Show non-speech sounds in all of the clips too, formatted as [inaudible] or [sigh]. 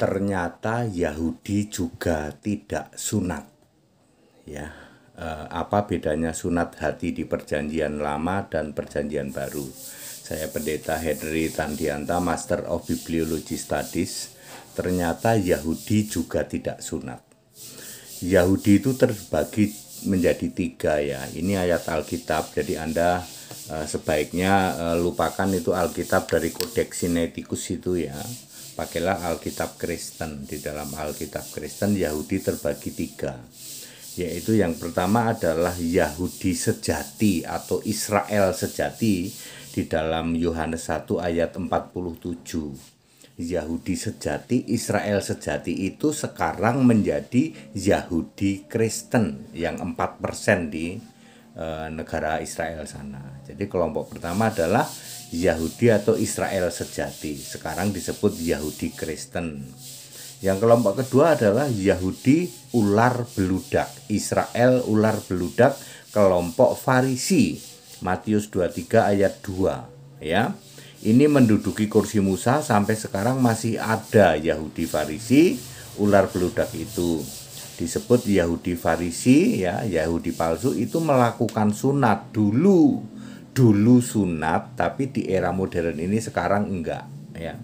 ternyata Yahudi juga tidak sunat. Ya, eh, apa bedanya sunat hati di Perjanjian Lama dan Perjanjian Baru? Saya Pendeta Henry Tandianta, Master of Bibliology Studies. Ternyata Yahudi juga tidak sunat. Yahudi itu terbagi menjadi tiga ya. Ini ayat Alkitab, jadi Anda eh, sebaiknya eh, lupakan itu Alkitab dari Kodeks Sinaiticus itu ya pakailah Alkitab Kristen. Di dalam Alkitab Kristen Yahudi terbagi tiga, yaitu yang pertama adalah Yahudi sejati atau Israel sejati di dalam Yohanes 1 ayat 47. Yahudi sejati, Israel sejati itu sekarang menjadi Yahudi Kristen yang 4% di Eh, negara Israel sana. Jadi kelompok pertama adalah Yahudi atau Israel sejati. Sekarang disebut Yahudi Kristen. Yang kelompok kedua adalah Yahudi ular beludak, Israel ular beludak, kelompok Farisi. Matius 23 ayat 2 ya. Ini menduduki kursi Musa sampai sekarang masih ada Yahudi Farisi ular beludak itu disebut Yahudi Farisi ya Yahudi palsu itu melakukan sunat dulu dulu sunat tapi di era modern ini sekarang enggak ya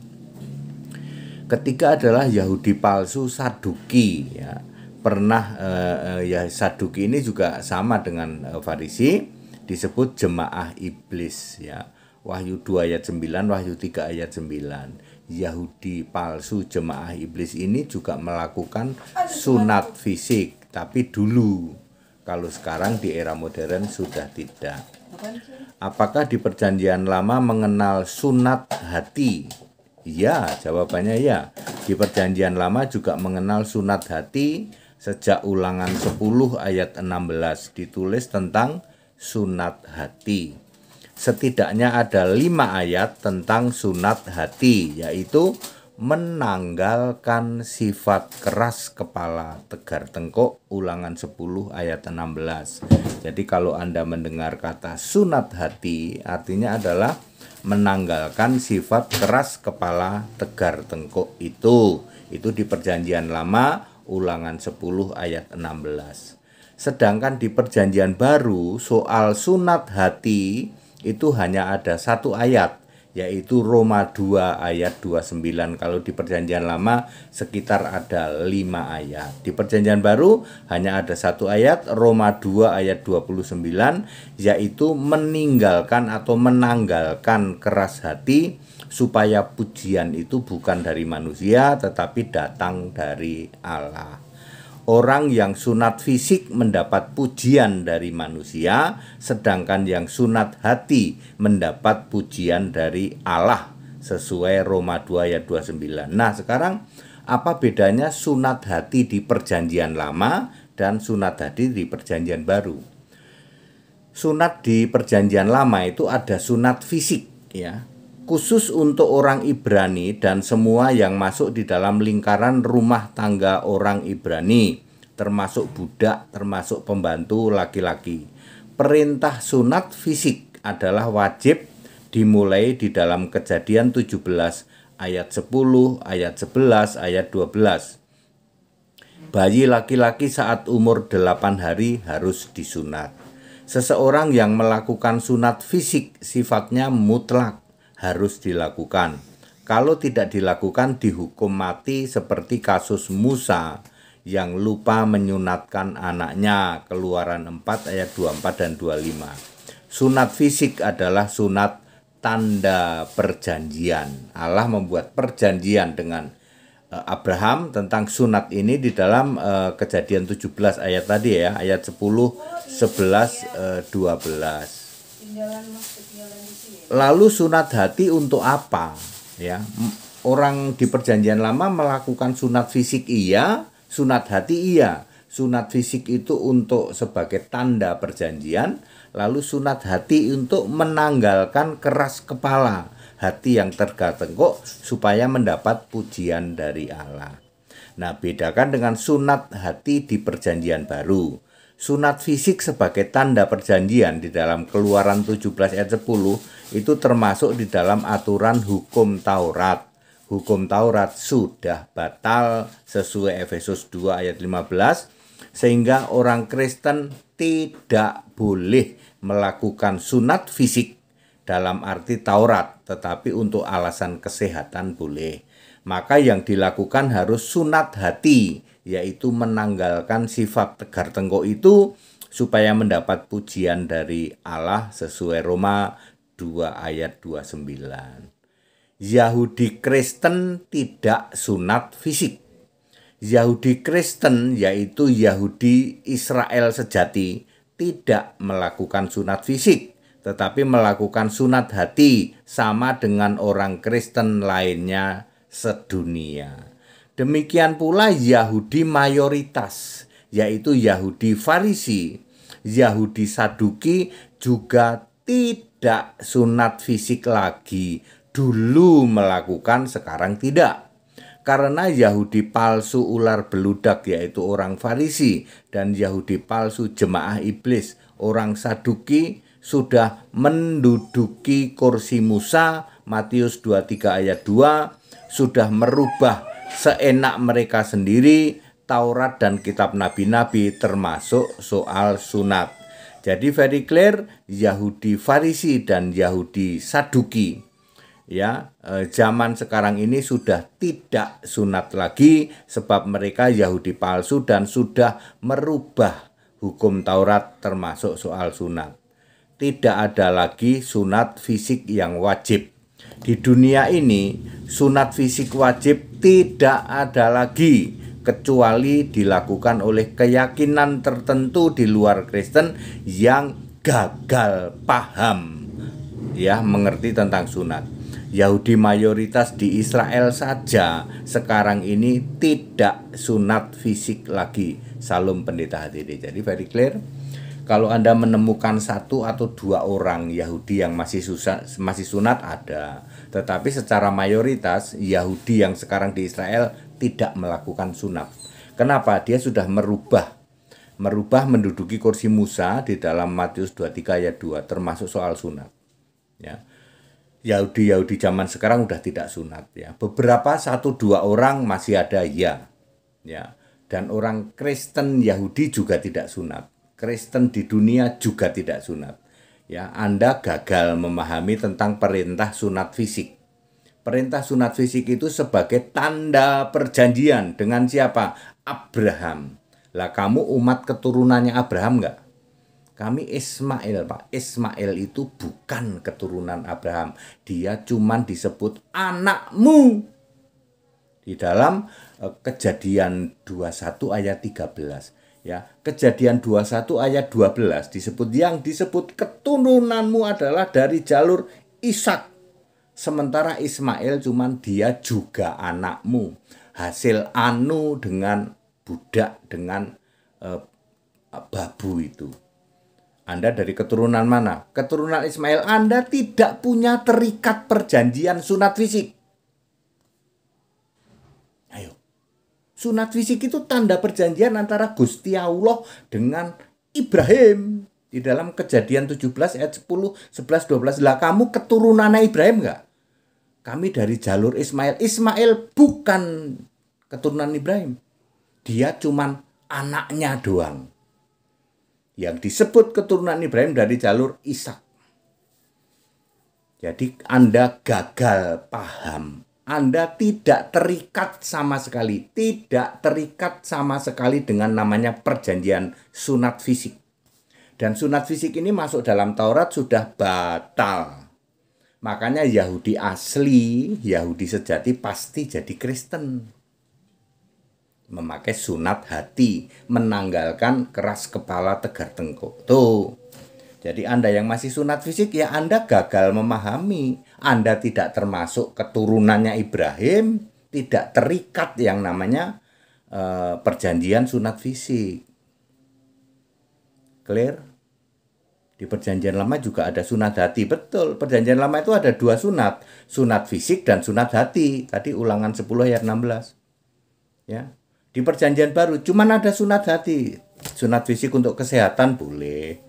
ketiga adalah Yahudi palsu Saduki ya pernah eh, eh, ya Saduki ini juga sama dengan eh, Farisi disebut jemaah iblis ya Wahyu 2 ayat 9 Wahyu 3 ayat 9 Yahudi palsu jemaah iblis ini juga melakukan sunat fisik tapi dulu kalau sekarang di era modern sudah tidak apakah di perjanjian lama mengenal sunat hati ya jawabannya ya di perjanjian lama juga mengenal sunat hati sejak ulangan 10 ayat 16 ditulis tentang sunat hati setidaknya ada lima ayat tentang sunat hati, yaitu menanggalkan sifat keras kepala tegar tengkuk ulangan 10 ayat 16 jadi kalau anda mendengar kata sunat hati artinya adalah menanggalkan sifat keras kepala tegar tengkuk itu itu di perjanjian lama ulangan 10 ayat 16 sedangkan di perjanjian baru soal sunat hati itu hanya ada satu ayat yaitu Roma 2 ayat 29. Kalau di perjanjian lama sekitar ada lima ayat. Di perjanjian baru hanya ada satu ayat Roma 2 ayat 29 yaitu meninggalkan atau menanggalkan keras hati supaya pujian itu bukan dari manusia tetapi datang dari Allah orang yang sunat fisik mendapat pujian dari manusia, sedangkan yang sunat hati mendapat pujian dari Allah sesuai Roma 2 ayat 29. Nah, sekarang apa bedanya sunat hati di perjanjian lama dan sunat hati di perjanjian baru? Sunat di perjanjian lama itu ada sunat fisik ya khusus untuk orang Ibrani dan semua yang masuk di dalam lingkaran rumah tangga orang Ibrani, termasuk budak, termasuk pembantu laki-laki. Perintah sunat fisik adalah wajib dimulai di dalam Kejadian 17 ayat 10, ayat 11, ayat 12. Bayi laki-laki saat umur 8 hari harus disunat. Seseorang yang melakukan sunat fisik sifatnya mutlak harus dilakukan. Kalau tidak dilakukan dihukum mati seperti kasus Musa yang lupa menyunatkan anaknya. Keluaran 4 ayat 24 dan 25. Sunat fisik adalah sunat tanda perjanjian. Allah membuat perjanjian dengan eh, Abraham tentang sunat ini di dalam eh, kejadian kejadian 17 ayat tadi ya, ayat 10, 11, eh, dua 12. Ya? Lalu sunat hati untuk apa? Ya, orang di perjanjian lama melakukan sunat fisik iya, sunat hati iya. Sunat fisik itu untuk sebagai tanda perjanjian, lalu sunat hati untuk menanggalkan keras kepala hati yang tergatengkok supaya mendapat pujian dari Allah. Nah, bedakan dengan sunat hati di perjanjian baru sunat fisik sebagai tanda perjanjian di dalam Keluaran 17 ayat 10 itu termasuk di dalam aturan hukum Taurat. Hukum Taurat sudah batal sesuai Efesus 2 ayat 15 sehingga orang Kristen tidak boleh melakukan sunat fisik dalam arti Taurat, tetapi untuk alasan kesehatan boleh. Maka yang dilakukan harus sunat hati yaitu menanggalkan sifat tegar tengkuk itu supaya mendapat pujian dari Allah sesuai Roma 2 ayat 29. Yahudi Kristen tidak sunat fisik. Yahudi Kristen yaitu Yahudi Israel sejati tidak melakukan sunat fisik tetapi melakukan sunat hati sama dengan orang Kristen lainnya sedunia. Demikian pula Yahudi mayoritas, yaitu Yahudi Farisi, Yahudi Saduki juga tidak sunat fisik lagi. Dulu melakukan, sekarang tidak. Karena Yahudi palsu ular beludak yaitu orang Farisi dan Yahudi palsu jemaah iblis, orang Saduki sudah menduduki kursi Musa, Matius 23 ayat 2, sudah merubah seenak mereka sendiri Taurat dan kitab nabi-nabi termasuk soal sunat. Jadi very clear Yahudi Farisi dan Yahudi Saduki. Ya, e, zaman sekarang ini sudah tidak sunat lagi sebab mereka Yahudi palsu dan sudah merubah hukum Taurat termasuk soal sunat. Tidak ada lagi sunat fisik yang wajib. Di dunia ini sunat fisik wajib tidak ada lagi kecuali dilakukan oleh keyakinan tertentu di luar Kristen yang gagal paham ya mengerti tentang sunat. Yahudi mayoritas di Israel saja sekarang ini tidak sunat fisik lagi. Salam pendeta HTD. Jadi very clear. Kalau Anda menemukan satu atau dua orang Yahudi yang masih susah masih sunat ada tetapi secara mayoritas Yahudi yang sekarang di Israel tidak melakukan sunat. Kenapa? Dia sudah merubah merubah menduduki kursi Musa di dalam Matius 23 ayat 2 termasuk soal sunat. Ya. Yahudi-Yahudi zaman sekarang sudah tidak sunat ya. Beberapa satu dua orang masih ada ya. Ya. Dan orang Kristen Yahudi juga tidak sunat. Kristen di dunia juga tidak sunat ya Anda gagal memahami tentang perintah sunat fisik. Perintah sunat fisik itu sebagai tanda perjanjian dengan siapa? Abraham. Lah kamu umat keturunannya Abraham enggak? Kami Ismail, Pak. Ismail itu bukan keturunan Abraham. Dia cuman disebut anakmu. Di dalam eh, kejadian 21 ayat 13 ya kejadian 21 ayat 12 disebut yang disebut keturunanmu adalah dari jalur Ishak sementara Ismail cuman dia juga anakmu hasil anu dengan budak dengan eh, babu itu anda dari keturunan mana? Keturunan Ismail Anda tidak punya terikat perjanjian sunat fisik. Sunat fisik itu tanda perjanjian antara Gusti Allah dengan Ibrahim. Di dalam kejadian 17 ayat 10, 11, 12. Lah kamu keturunan Ibrahim nggak? Kami dari jalur Ismail. Ismail bukan keturunan Ibrahim. Dia cuman anaknya doang. Yang disebut keturunan Ibrahim dari jalur Ishak. Jadi Anda gagal paham anda tidak terikat sama sekali, tidak terikat sama sekali dengan namanya perjanjian sunat fisik. Dan sunat fisik ini masuk dalam Taurat sudah batal. Makanya Yahudi asli, Yahudi sejati pasti jadi Kristen. Memakai sunat hati, menanggalkan keras kepala tegar tengkuk. Tuh, jadi Anda yang masih sunat fisik ya Anda gagal memahami. Anda tidak termasuk keturunannya Ibrahim, tidak terikat yang namanya uh, perjanjian sunat fisik. Clear? Di perjanjian lama juga ada sunat hati. Betul, perjanjian lama itu ada dua sunat. Sunat fisik dan sunat hati. Tadi ulangan 10 ayat 16. Ya. Di perjanjian baru cuman ada sunat hati. Sunat fisik untuk kesehatan boleh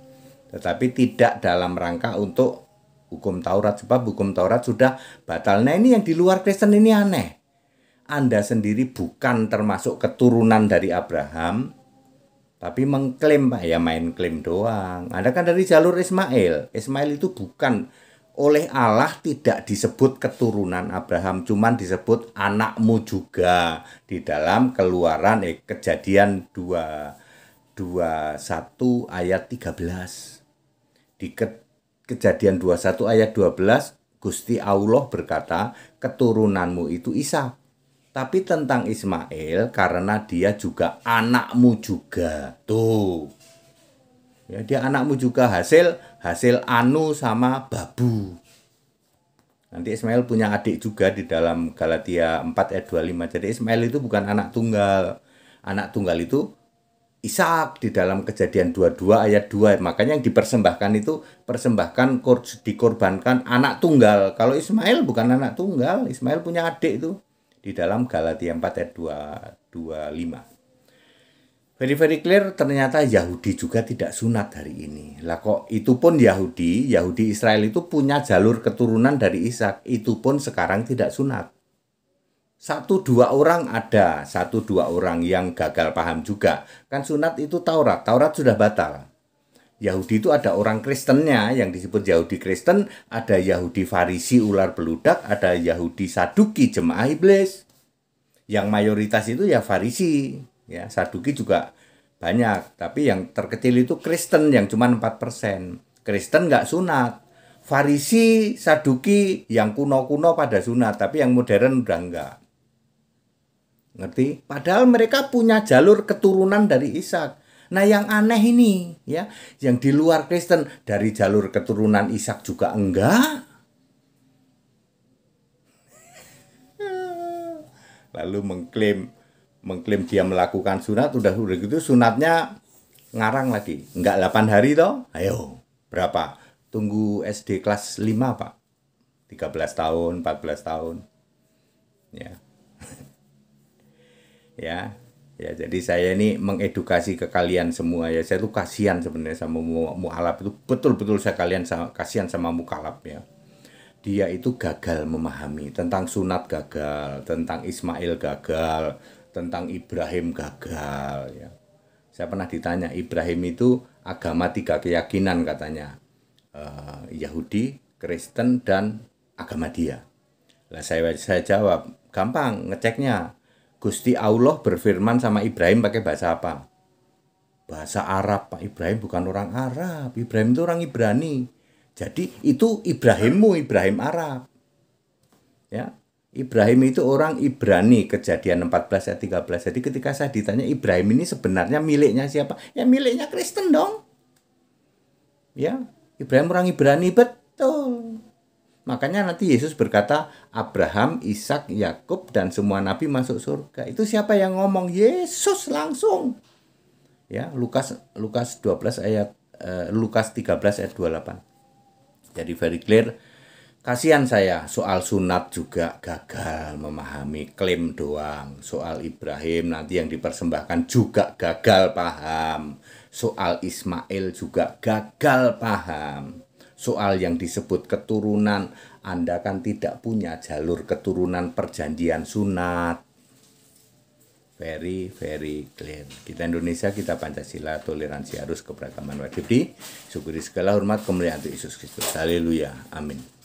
tetapi tidak dalam rangka untuk hukum Taurat sebab hukum Taurat sudah batal. Nah, ini yang di luar Kristen ini aneh. Anda sendiri bukan termasuk keturunan dari Abraham, tapi mengklaim Pak ya main klaim doang. Anda kan dari jalur Ismail. Ismail itu bukan oleh Allah tidak disebut keturunan Abraham, cuman disebut anakmu juga di dalam keluaran eh, kejadian 2 21 ayat 13. Di ke, kejadian 21 ayat 12, Gusti Allah berkata, keturunanmu itu Isa. Tapi tentang Ismail karena dia juga anakmu juga. Tuh. Ya, dia anakmu juga hasil hasil Anu sama Babu. Nanti Ismail punya adik juga di dalam Galatia 4 ayat 25. Jadi Ismail itu bukan anak tunggal. Anak tunggal itu Ishak di dalam kejadian 22 ayat 2 makanya yang dipersembahkan itu persembahkan dikorbankan anak tunggal kalau Ismail bukan anak tunggal Ismail punya adik itu di dalam Galatia 4 ayat 2, 25 very very clear ternyata Yahudi juga tidak sunat hari ini lah kok itu pun Yahudi Yahudi Israel itu punya jalur keturunan dari Ishak itu pun sekarang tidak sunat satu dua orang ada satu dua orang yang gagal paham juga kan sunat itu Taurat Taurat sudah batal Yahudi itu ada orang Kristennya yang disebut Yahudi Kristen ada Yahudi Farisi ular beludak ada Yahudi Saduki jemaah iblis yang mayoritas itu ya Farisi ya Saduki juga banyak tapi yang terkecil itu Kristen yang cuma 4% Kristen nggak sunat Farisi Saduki yang kuno-kuno pada sunat tapi yang modern udah enggak Ngerti? Padahal mereka punya jalur keturunan dari Ishak. Nah, yang aneh ini ya, yang di luar Kristen dari jalur keturunan Ishak juga enggak. [laughs] Lalu mengklaim mengklaim dia melakukan sunat udah udah gitu sunatnya ngarang lagi. Enggak 8 hari toh? Ayo, berapa? Tunggu SD kelas 5, Pak. 13 tahun, 14 tahun. Ya ya ya jadi saya ini mengedukasi ke kalian semua ya saya tuh kasihan sebenarnya sama mu mualaf itu betul-betul saya kalian sama, kasihan sama mu ya dia itu gagal memahami tentang sunat gagal tentang Ismail gagal tentang Ibrahim gagal ya saya pernah ditanya Ibrahim itu agama tiga keyakinan katanya uh, Yahudi Kristen dan agama dia lah saya saya jawab gampang ngeceknya Gusti Allah berfirman sama Ibrahim pakai bahasa apa? Bahasa Arab, Pak Ibrahim bukan orang Arab. Ibrahim itu orang Ibrani. Jadi itu Ibrahimmu, Ibrahim Arab. Ya. Ibrahim itu orang Ibrani, kejadian 14 ayat 13. Jadi ketika saya ditanya Ibrahim ini sebenarnya miliknya siapa? Ya miliknya Kristen dong. Ya, Ibrahim orang Ibrani betul. Makanya nanti Yesus berkata, Abraham, Ishak, Yakub dan semua nabi masuk surga. Itu siapa yang ngomong? Yesus langsung. Ya, Lukas Lukas 12 ayat eh, Lukas 13 ayat 28. Jadi very clear Kasihan saya soal sunat juga gagal memahami klaim doang. Soal Ibrahim nanti yang dipersembahkan juga gagal paham. Soal Ismail juga gagal paham soal yang disebut keturunan, Anda kan tidak punya jalur keturunan perjanjian sunat. Very, very clear. Kita Indonesia, kita Pancasila, toleransi harus keberagaman wajib di syukuri segala hormat kemuliaan Yesus Kristus. Haleluya. Amin.